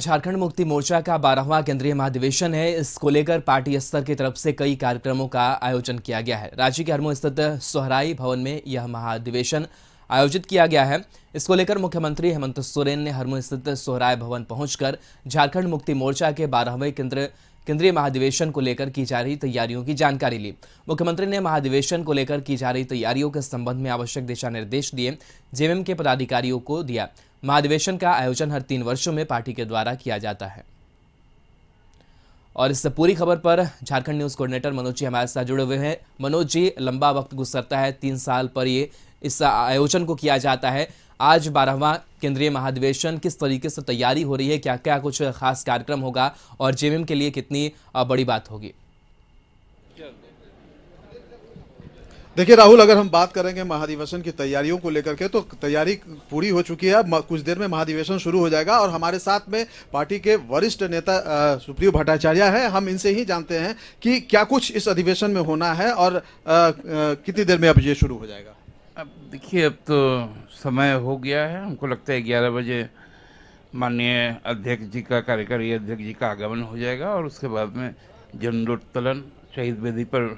झारखंड मुक्ति मोर्चा का बारहवां केंद्रीय महाधिवेशन है इसको लेकर पार्टी स्तर की तरफ से कई कार्यक्रमों का आयोजन किया गया है रांची के हरमो स्थित सोहराई भवन में यह महाधिवेशन आयोजित किया गया है इसको लेकर मुख्यमंत्री हेमंत सोरेन ने हरमो स्थित सोहराय भवन पहुंचकर झारखंड मुक्ति मोर्चा के बारहवें केंद्र केंद्रीय महाधिवेशन को लेकर की जा रही तैयारियों की जानकारी ली मुख्यमंत्री ने महाधिवेशन को लेकर की जा रही तैयारियों के संबंध में आवश्यक दिशा निर्देश दिए जेएमएम के पदाधिकारियों को दिया महाधिवेशन का आयोजन हर तीन वर्षों में पार्टी के द्वारा किया जाता है और इस पूरी खबर पर झारखंड न्यूज़ कोऑर्डिनेटर मनोज जी हमारे साथ जुड़े हुए हैं मनोज जी लंबा वक्त गुजरता है तीन साल पर ये इस आयोजन को किया जाता है आज बारहवा केंद्रीय महाधिवेशन किस तरीके से तैयारी हो रही है क्या क्या कुछ खास कार्यक्रम होगा और जेएमएम के लिए कितनी बड़ी बात होगी देखिए राहुल अगर हम बात करेंगे महाधिवेशन की तैयारियों को लेकर के तो तैयारी पूरी हो चुकी है कुछ देर में महाधिवेशन शुरू हो जाएगा और हमारे साथ में पार्टी के वरिष्ठ नेता सुप्रियो भट्टाचार्य हैं हम इनसे ही जानते हैं कि क्या कुछ इस अधिवेशन में होना है और कितनी देर में अब ये शुरू हो जाएगा अब देखिए अब तो समय हो गया है हमको लगता है ग्यारह बजे माननीय अध्यक्ष जी का कार्यकारी अध्यक्ष जी का आगमन हो जाएगा और उसके बाद में जनरोत्तलन शहीद वेदी पर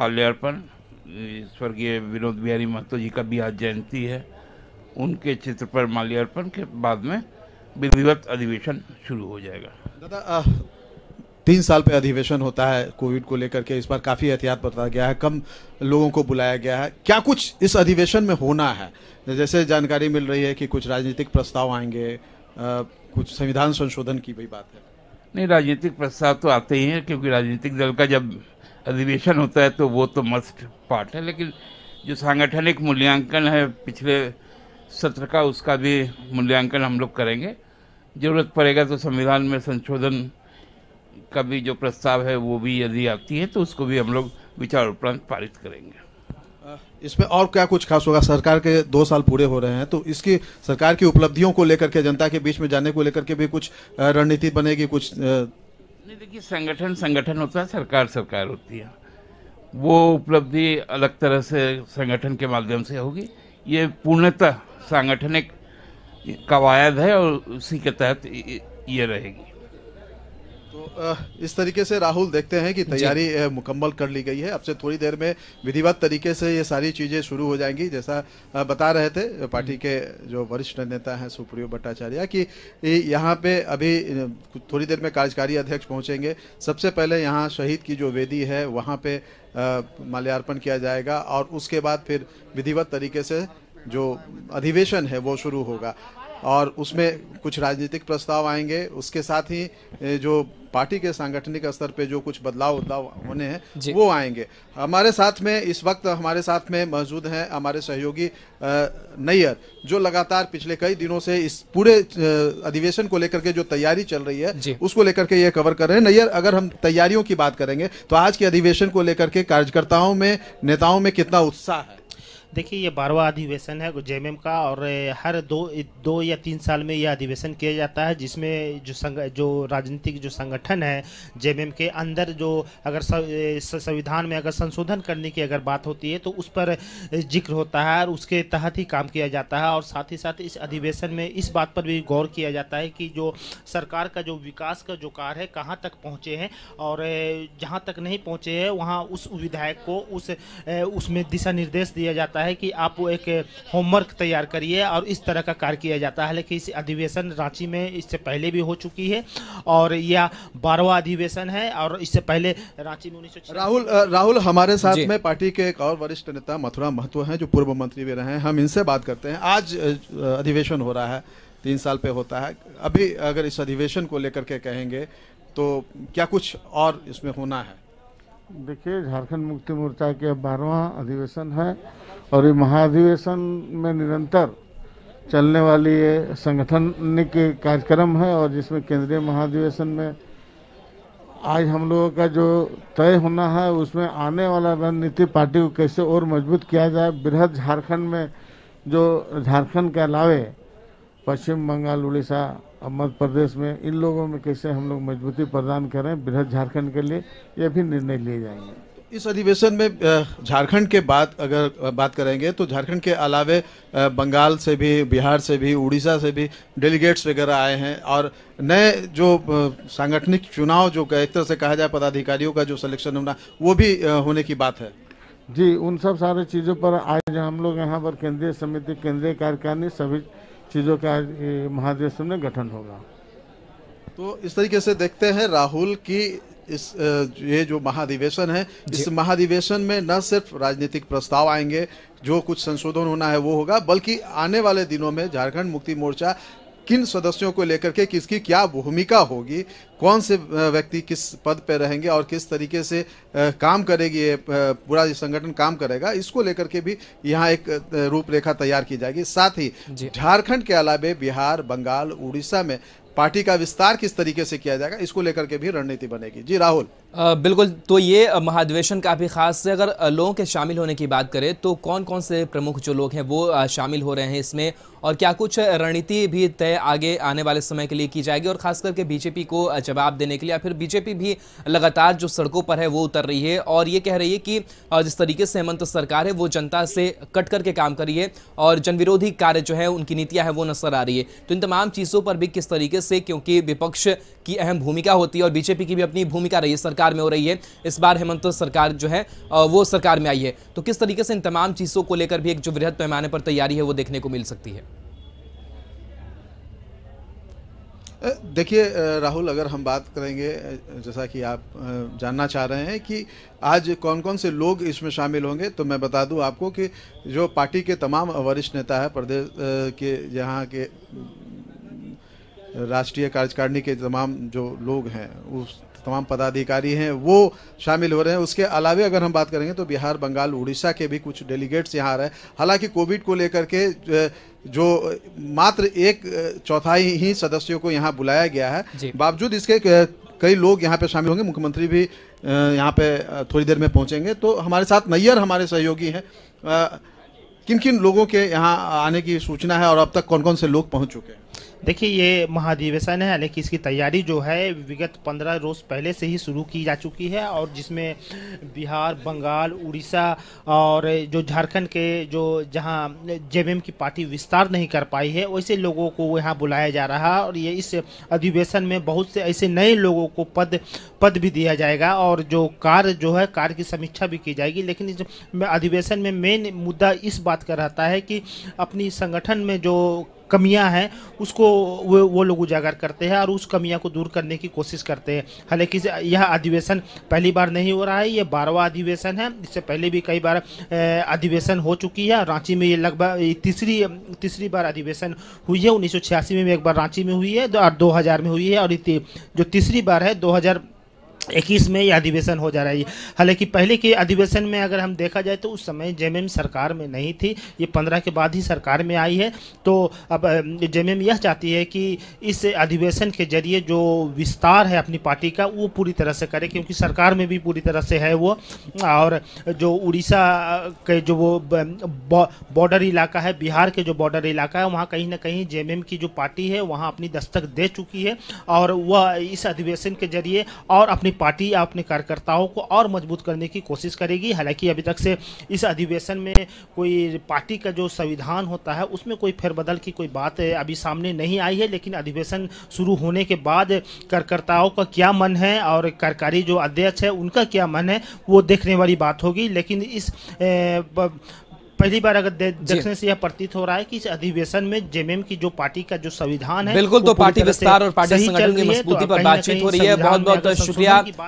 माल्यार्पण स्वर्गीय विनोद बिहारी महतो जी का भी आज जयंती है उनके चित्र पर माल्यार्पण के बाद में विधिवत अधिवेशन शुरू हो जाएगा दादा तीन साल पे अधिवेशन होता है कोविड को लेकर के इस बार काफ़ी एहतियात बताया गया है कम लोगों को बुलाया गया है क्या कुछ इस अधिवेशन में होना है जैसे जानकारी मिल रही है कि कुछ राजनीतिक प्रस्ताव आएंगे आ, कुछ संविधान संशोधन की भी बात है नहीं राजनीतिक प्रस्ताव तो आते ही हैं क्योंकि राजनीतिक दल का जब अधिवेशन होता है तो वो तो मस्ट पार्ट है लेकिन जो सांगठनिक मूल्यांकन है पिछले सत्र का उसका भी मूल्यांकन हम लोग करेंगे ज़रूरत पड़ेगा तो संविधान में संशोधन का भी जो प्रस्ताव है वो भी यदि आती है तो उसको भी हम लोग विचार उपरांत पारित करेंगे इसमें और क्या कुछ खास होगा सरकार के दो साल पूरे हो रहे हैं तो इसकी सरकार की उपलब्धियों को लेकर के जनता के बीच में जाने को लेकर के भी कुछ रणनीति बनेगी कुछ नहीं देखिए संगठन संगठन होता है सरकार सरकार होती है वो उपलब्धि अलग तरह से संगठन के माध्यम से होगी ये पूर्णतः सांगठनिक कवायद है और उसी के तहत ये रहेगी तो इस तरीके से राहुल देखते हैं कि तैयारी मुकम्मल कर ली गई है अब से थोड़ी देर में विधिवत तरीके से ये सारी चीजें शुरू हो जाएंगी जैसा बता रहे थे पार्टी हम्म। के जो वरिष्ठ नेता हैं सुप्रियो भट्टाचार्य कि यहाँ पे अभी थोड़ी देर में कार्यकारी अध्यक्ष पहुंचेंगे सबसे पहले यहाँ शहीद की जो वेदी है वहाँ पे माल्यार्पण किया जाएगा और उसके बाद फिर विधिवत तरीके से जो अधिवेशन है वो शुरू होगा और उसमें कुछ राजनीतिक प्रस्ताव आएंगे उसके साथ ही जो पार्टी के सांगठनिक स्तर पे जो कुछ बदलाव उदलाव होने हैं वो आएंगे हमारे साथ में इस वक्त हमारे साथ में मौजूद हैं हमारे सहयोगी नैयर जो लगातार पिछले कई दिनों से इस पूरे अधिवेशन को लेकर के जो तैयारी चल रही है उसको लेकर के ये कवर कर रहे हैं नैयर अगर हम तैयारियों की बात करेंगे तो आज के अधिवेशन को लेकर के कार्यकर्ताओं में नेताओं में कितना उत्साह है देखिए ये बारवा अधिवेशन है जे का और हर दो दो या तीन साल में यह अधिवेशन किया जाता है जिसमें जो संग जो राजनीतिक जो संगठन है जे के अंदर जो अगर संविधान में अगर संशोधन करने की अगर बात होती है तो उस पर जिक्र होता है और उसके तहत ही काम किया जाता है और साथ ही साथ इस अधिवेशन में इस बात पर भी गौर किया जाता है कि जो सरकार का जो विकास का जो कार्य है कहाँ तक पहुँचे हैं और जहाँ तक नहीं पहुँचे हैं वहाँ उस विधायक को उस उसमें दिशा निर्देश दिया जाता है जाता है कि आप वो एक होमवर्क तैयार करिए और इस तरह का कार्य किया जाता है लेकिन इस अधिवेशन रांची में इससे पहले भी हो चुकी है और यह बारहवा अधिवेशन है और इससे पहले रांची में उन्नीस राहुल राहुल हमारे साथ में पार्टी के एक और वरिष्ठ नेता मथुरा महतो हैं जो पूर्व मंत्री भी रहे हैं हम इनसे बात करते हैं आज अधिवेशन हो रहा है तीन साल पे होता है अभी अगर इस अधिवेशन को लेकर के कहेंगे तो क्या कुछ और इसमें होना है देखिए झारखंड मुक्ति मोर्चा के बारहवा अधिवेशन है और ये महाधिवेशन में निरंतर चलने वाली ये संगठनिक कार्यक्रम है और जिसमें केंद्रीय महाधिवेशन में आज हम लोगों का जो तय होना है उसमें आने वाला रणनीति पार्टी को कैसे और मजबूत किया जाए बृहद झारखंड में जो झारखंड के अलावे पश्चिम बंगाल उड़ीसा और मध्य प्रदेश में इन लोगों में कैसे हम लोग मजबूती प्रदान करें बृहद झारखंड के लिए ये भी निर्णय लिए जाएंगे इस अधिवेशन में झारखंड के बाद अगर बात करेंगे तो झारखंड के अलावे बंगाल से भी बिहार से भी उड़ीसा से भी डेलीगेट्स वगैरह आए हैं और नए जो सांगठनिक चुनाव जो एक तरह से कहा जाए पदाधिकारियों का जो सिलेक्शन होना वो भी होने की बात है जी उन सब सारे चीज़ों पर आज हम लोग यहाँ पर केंद्रीय समिति केंद्रीय कार्यकारिणी सभी चीज़ों का महाधिवेशन में गठन होगा तो इस तरीके से देखते हैं राहुल की इस ये जो महाधिवेशन है इस महाधिवेशन में न सिर्फ राजनीतिक प्रस्ताव आएंगे जो कुछ संशोधन होना है वो होगा बल्कि आने वाले दिनों में झारखंड मुक्ति मोर्चा किन सदस्यों को लेकर के किसकी क्या भूमिका होगी कौन से व्यक्ति किस पद पर रहेंगे और किस तरीके से काम करेगी ये पूरा संगठन काम करेगा इसको लेकर के भी यहाँ एक रूपरेखा तैयार की जाएगी साथ ही झारखंड के अलावे बिहार बंगाल उड़ीसा में पार्टी का विस्तार किस तरीके से किया जाएगा इसको लेकर के भी रणनीति बनेगी जी राहुल बिल्कुल तो ये महाधिवेशन काफ़ी खास है अगर लोगों के शामिल होने की बात करें तो कौन कौन से प्रमुख जो लोग हैं वो शामिल हो रहे हैं इसमें और क्या कुछ रणनीति भी तय आगे आने वाले समय के लिए की जाएगी और खास करके बीजेपी को जवाब देने के लिए या फिर बीजेपी भी लगातार जो सड़कों पर है वो उतर रही है और ये कह रही है कि जिस तरीके से हेमंत सरकार है वो जनता से कट करके काम करी है और जनविरोधी कार्य जो है उनकी नीतियाँ हैं वो नजर आ रही है तो इन तमाम चीज़ों पर भी किस तरीके से क्योंकि विपक्ष की अहम भूमिका होती है और बीजेपी की भी अपनी भूमिका रही है सरकार में हो रही है इस बार हेमंत सरकार जो है वो सरकार में आई है तो किस तरीके से इन तमाम चीज़ों को लेकर भी एक जो वृहद पैमाने पर तैयारी है वो देखने को मिल सकती है देखिए राहुल अगर हम बात करेंगे जैसा कि आप जानना चाह रहे हैं कि आज कौन कौन से लोग इसमें शामिल होंगे तो मैं बता दूं आपको कि जो पार्टी के तमाम वरिष्ठ नेता है प्रदेश के यहाँ के राष्ट्रीय कार्यकारिणी के तमाम जो लोग हैं उस तमाम पदाधिकारी हैं वो शामिल हो रहे हैं उसके अलावे अगर हम बात करेंगे तो बिहार बंगाल उड़ीसा के भी कुछ डेलीगेट्स यहाँ आ रहे हैं हालांकि कोविड को लेकर के जो मात्र एक चौथाई ही सदस्यों को यहाँ बुलाया गया है बावजूद इसके कई लोग यहाँ पे शामिल होंगे मुख्यमंत्री भी यहाँ पे थोड़ी देर में पहुँचेंगे तो हमारे साथ नैयर हमारे सहयोगी हैं किन किन लोगों के यहाँ आने की सूचना है और अब तक कौन कौन से लोग पहुँच चुके हैं देखिए ये महाधिवेशन है लेकिन इसकी तैयारी जो है विगत पंद्रह रोज पहले से ही शुरू की जा चुकी है और जिसमें बिहार बंगाल उड़ीसा और जो झारखंड के जो जहां जेएमएम की पार्टी विस्तार नहीं कर पाई है वैसे लोगों को यहाँ बुलाया जा रहा है और ये इस अधिवेशन में बहुत से ऐसे नए लोगों को पद पद भी दिया जाएगा और जो कार्य जो है कार्य की समीक्षा भी की जाएगी लेकिन इस अधिवेशन में मेन मुद्दा इस बात का रहता है कि अपनी संगठन में जो कमियां हैं उसको वो, वो लोग उजागर करते हैं और उस कमियाँ को दूर करने की कोशिश करते हैं हालांकि यह अधिवेशन पहली बार नहीं हो रहा है ये बारहवा अधिवेशन है इससे पहले भी कई बार अधिवेशन हो चुकी है रांची में ये लगभग तीसरी तीसरी बार अधिवेशन हुई है उन्नीस में, में एक बार रांची में हुई है और दो में हुई है और जो तीसरी बार है दो इक्कीस में यह अधिवेशन हो जा रहा है हालांकि पहले के अधिवेशन में अगर हम देखा जाए तो उस समय जेएमएम सरकार में नहीं थी ये पंद्रह के बाद ही सरकार में आई है तो अब जेएमएम यह चाहती है कि इस अधिवेशन के जरिए जो विस्तार है अपनी पार्टी का वो पूरी तरह से करे क्योंकि सरकार में भी पूरी तरह से है वो और जो उड़ीसा के जो वो बॉर्डर इलाका है बिहार के जो बॉर्डर इलाका है वहाँ कहीं ना कहीं जे की जो पार्टी है वहाँ अपनी दस्तक दे चुकी है और वह इस अधिवेशन के जरिए और अपनी पार्टी अपने कार्यकर्ताओं को और मजबूत करने की कोशिश करेगी हालांकि अभी तक से इस अधिवेशन में कोई पार्टी का जो संविधान होता है उसमें कोई फेरबदल की कोई बात अभी सामने नहीं आई है लेकिन अधिवेशन शुरू होने के बाद कार्यकर्ताओं का क्या मन है और कार्यकारी जो अध्यक्ष है उनका क्या मन है वो देखने वाली बात होगी लेकिन इस पहली बार अगर देखने से यह प्रतीत हो रहा है कि इस अधिवेशन में जेएमएम की जो पार्टी का जो संविधान है बिल्कुल तो पार्टी विस्तार और पार्टी संगठन की तो मजबूती पर बातचीत हो रही है बहुत बहुत शुक्रिया